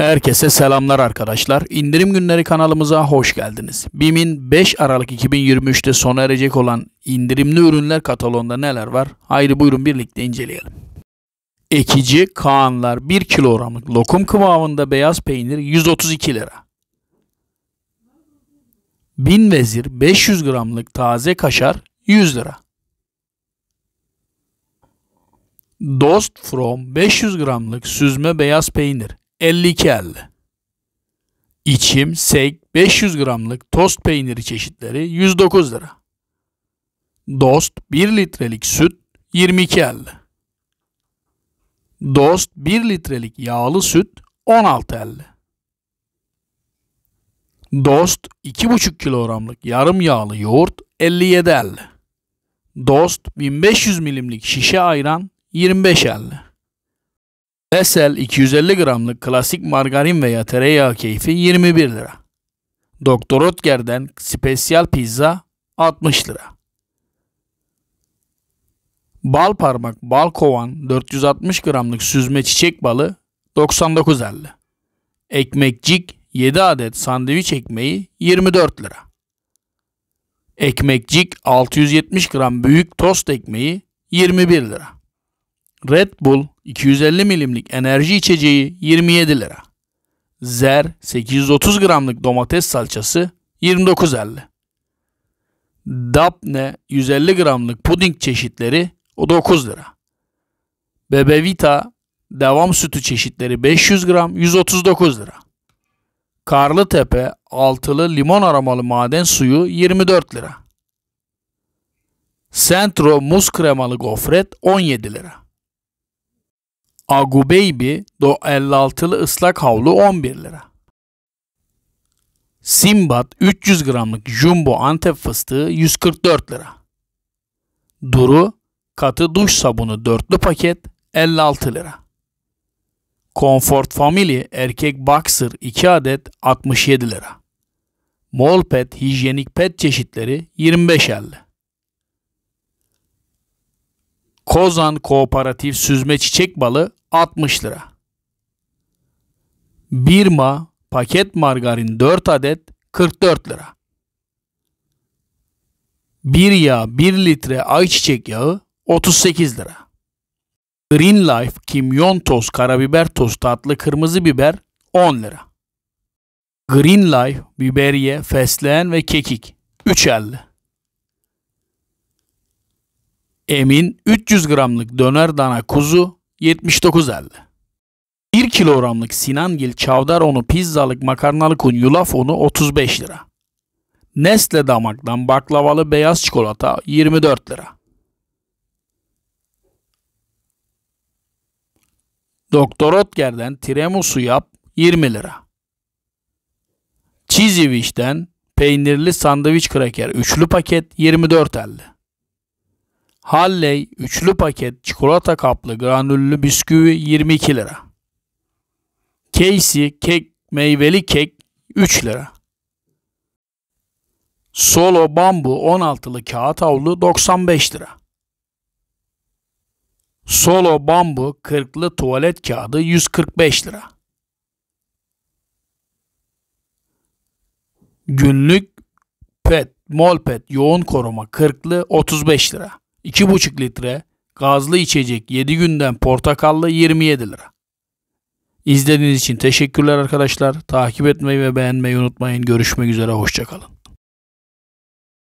Herkese selamlar arkadaşlar. İndirim Günleri kanalımıza hoş geldiniz. BİM'in 5 Aralık 2023'te sona erecek olan indirimli ürünler kataloğunda neler var? Haydi buyurun birlikte inceleyelim. Ekici Kaanlar 1 kilogramlık lokum kıvamında beyaz peynir 132 lira. Bin Vezir 500 gramlık taze kaşar 100 lira. Dost From 500 gramlık süzme beyaz peynir 52 50. İçim, sek, 500 gramlık tost peyniri çeşitleri 109 lira. Dost 1 litrelik süt 22 50. Dost 1 litrelik yağlı süt 16 el. Dost 2,5 kilogramlık yarım yağlı yoğurt 57 el. Dost 1500 milimlik şişe ayran 25 el. Esel 250 gramlık klasik margarin veya tereyağı keyfi 21 lira. Doktor Otger'den spesyal pizza 60 lira. Bal parmak bal kovan 460 gramlık süzme çiçek balı 99.50. Ekmekcik 7 adet sandviç ekmeği 24 lira. Ekmekcik 670 gram büyük tost ekmeği 21 lira. Red Bull 250 milimlik enerji içeceği 27 lira. Zer 830 gramlık domates salçası 29.50. Dabne 150 gramlık puding çeşitleri 9 lira. Bebevita devam sütü çeşitleri 500 gram 139 lira. Karlı Tepe altılı limon aromalı maden suyu 24 lira. Centro muz kremalı gofret 17 lira do 56'lı ıslak havlu 11 lira. Simbat 300 gramlık jumbo antep fıstığı 144 lira. Duru katı duş sabunu dörtlü paket 56 lira. Comfort Family erkek boxer 2 adet 67 lira. Molpet hijyenik pet çeşitleri 25.50. Kozan Kooperatif Süzme Çiçek Balı 60 lira. Birma paket margarin 4 adet 44 lira. Bir yağ 1 litre ayçiçek yağı 38 lira. Green Life kimyon toz karabiber toz tatlı kırmızı biber 10 lira. Green Life biberiye fesleğen ve kekik 3.50 Emin 300 gramlık döner dana kuzu 79.50. 1 kilogramlık Sinangil çavdar unu pizzalık makarnalık un yulaf unu 35 lira. Nestle damaktan baklavalı beyaz çikolata 24 lira. Doktor Otker'den tiramisu yap 20 lira. Cheesy peynirli sandviç kraker üçlü paket 24.50. Halley üçlü paket çikolata kaplı granüllü bisküvi 22 lira. Casey kek meyveli kek 3 lira. Solo bambu 16'lı kağıt havlu 95 lira. Solo bambu 40'lı tuvalet kağıdı 145 lira. Günlük pet, mol pet yoğun koruma 40'lı 35 lira. 2,5 litre gazlı içecek 7 günden portakallı 27 lira. İzlediğiniz için teşekkürler arkadaşlar. Takip etmeyi ve beğenmeyi unutmayın. Görüşmek üzere. Hoşçakalın.